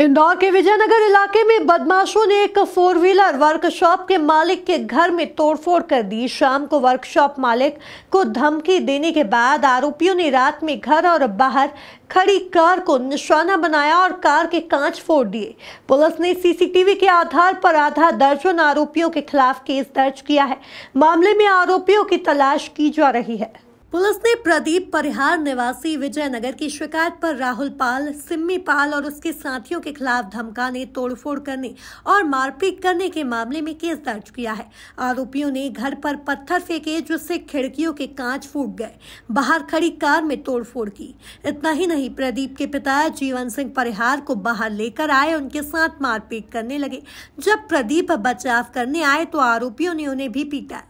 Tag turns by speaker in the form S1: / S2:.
S1: इंदौर के विजयनगर इलाके में बदमाशों ने एक फोर व्हीलर वर्कशॉप के मालिक के घर में तोड़फोड़ कर दी शाम को वर्कशॉप मालिक को धमकी देने के बाद आरोपियों ने रात में घर और बाहर खड़ी कार को निशाना बनाया और कार के कांच फोड़ दिए पुलिस ने सीसीटीवी के आधार पर आधा दर्जन आरोपियों के खिलाफ केस दर्ज किया है मामले में आरोपियों की तलाश की जा रही है पुलिस ने प्रदीप परिहार निवासी विजयनगर की शिकायत पर राहुल पाल सिम्मी पाल और उसके साथियों के खिलाफ धमकाने तोड़फोड़ करने और मारपीट करने के मामले में केस दर्ज किया है आरोपियों ने घर पर पत्थर फेंके जिससे खिड़कियों के कांच फूट गए बाहर खड़ी कार में तोड़फोड़ की इतना ही नहीं प्रदीप के पिता जीवन सिंह परिहार को बाहर लेकर आए उनके साथ मारपीट करने लगे जब प्रदीप बचाव करने आए तो आरोपियों ने उन्हें भी पीटा